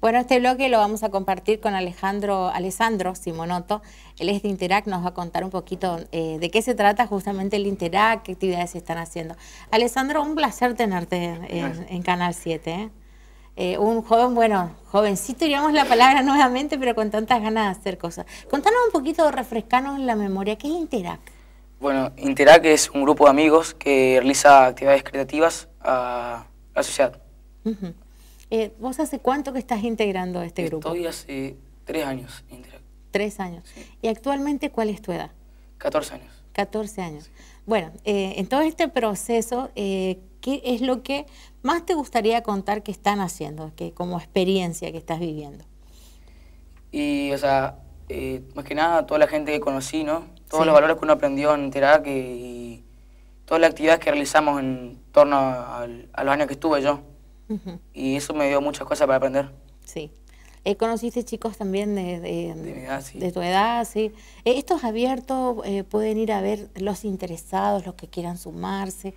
Bueno, este bloque lo vamos a compartir con Alejandro Alessandro Simonoto. Él es de Interac, nos va a contar un poquito eh, de qué se trata justamente el Interac, qué actividades se están haciendo. Alessandro, un placer tenerte en, Canal 7. ¿eh? Eh, un joven, bueno, jovencito, diríamos la palabra nuevamente, pero con tantas ganas de hacer cosas. Contanos un poquito, refrescanos la memoria, ¿qué es Interac? Bueno, Interac es un grupo de amigos que realiza actividades creativas a la sociedad. Eh, ¿Vos hace cuánto que estás integrando este grupo? Estoy hace tres años. Tres años. ¿Y actualmente cuál es tu edad? 14 años. 14 años. Bueno, eh, en todo este proceso, eh, ¿qué es lo que más te gustaría contar que están haciendo, que como experiencia que estás viviendo? Y, o sea, más que nada, toda la gente que conocí, ¿no? Todos los valores que uno aprendió en Terá y todas las actividades que realizamos en torno al, a los años que estuve yo. Y eso me dio muchas cosas para aprender. Sí. Eh, ¿Conociste chicos también de, de, tu edad? Sí. Eh, esto es abierto, eh, pueden ir a ver los interesados, los que quieran sumarse.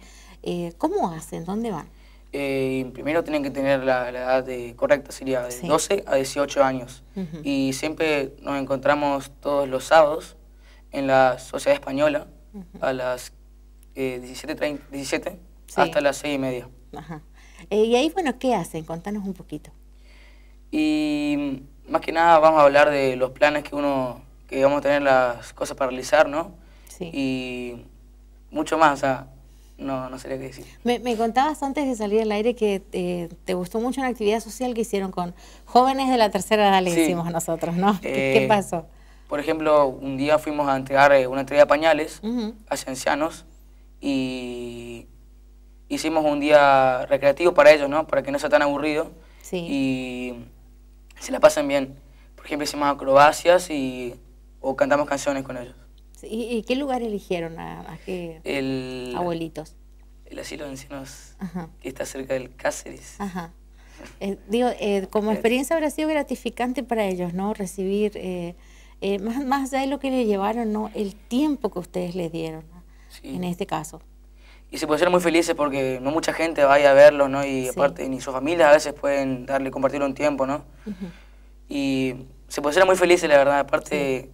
¿Cómo hacen? ¿Dónde van? primero tienen que tener la, edad de, correcta, sería de 12 a 18 años. Y siempre nos encontramos todos los sábados en la Sociedad Española a las 17, 17 hasta las 6 y media. Ajá. Eh, y ahí, bueno, ¿qué hacen? Contanos un poquito. Y más que nada vamos a hablar de los planes que uno, que vamos a tener las cosas para realizar, ¿no? Sí. Y mucho más, o sea, no, no sería qué decir. Me, contabas antes de salir al aire que eh, te gustó mucho una actividad social que hicieron con jóvenes de la tercera edad, le hicimos nosotros, ¿no? ¿Qué, eh, pasó? Por ejemplo, un día fuimos a entregar una entrega de pañales a ancianos y hicimos un día recreativo para ellos, ¿no? Para que no sea tan aburrido sí. y se la pasen bien. Por ejemplo, hicimos acrobacias y, o cantamos canciones con ellos. ¿Y, qué lugar eligieron a, abuelitos? El asilo de ancianos que está cerca del Cáceres. Eh, digo, eh, como experiencia habrá sido gratificante para ellos, ¿no? Recibir, eh, más, más allá de lo que les llevaron, ¿no? El tiempo que ustedes les dieron, en este caso y se puede ser muy felices porque no mucha gente va a verlo, ¿no? Y aparte, ni sus familias a veces pueden darle, compartir un tiempo, ¿no? Y se puede ser muy felices, la verdad. Aparte,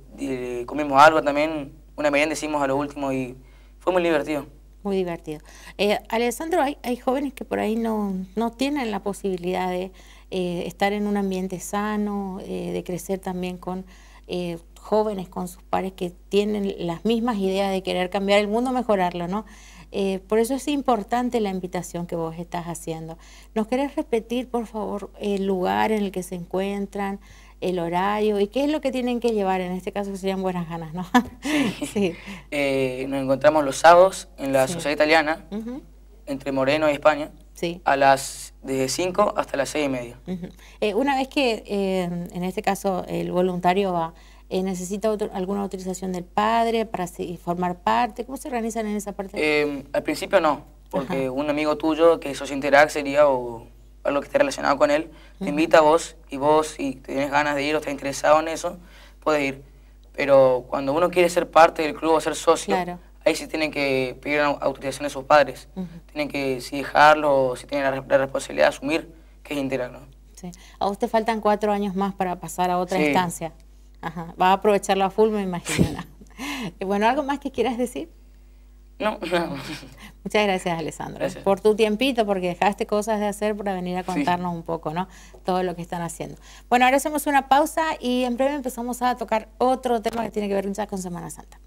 comimos algo también, una merienda hicimos a lo último y fue muy divertido. Muy divertido. Eh, Alessandro, hay, jóvenes que por ahí no, tienen la posibilidad de eh, estar en un ambiente sano, eh, de crecer también con jóvenes, con sus pares que tienen las mismas ideas de querer cambiar el mundo, mejorarlo, ¿no? Eh, por eso es importante la invitación que vos estás haciendo. ¿Nos querés repetir, por favor, el lugar en el que se encuentran, el horario y qué es lo que tienen que llevar? En este caso serían buenas ganas, ¿no? Sí. Eh, nos encontramos los sábados en la Sociedad Italiana, entre Moreno y España. Sí. a las desde 5 hasta las 6 y media. Eh, una vez que, en este caso, el voluntario va, eh, ¿Necesita alguna autorización del padre para eh, formar parte? ¿Cómo se organizan en esa parte? Em, al principio no, porque un amigo tuyo que socio Interact sería o algo que esté relacionado con él, te invita a vos y vos, si tienes ganas de ir o estás interesado en eso, puedes ir. Pero cuando uno quiere ser parte del club o ser socio, ahí sí tienen que pedir autorización de sus padres. Tienen que si dejarlo o si tienen la, responsabilidad de asumir que es Interact. Sí. A usted faltan cuatro años más para pasar a otra instancia. Ajá, va a aprovecharlo a full, me imagino. bueno, ¿algo más que quieras decir? No, Muchas gracias, Alessandro, por tu tiempito, porque dejaste cosas de hacer para venir a contarnos un poco, ¿no? Todo lo que están haciendo. Bueno, ahora hacemos una pausa y en breve empezamos a tocar otro tema que tiene que ver muchas con Semana Santa.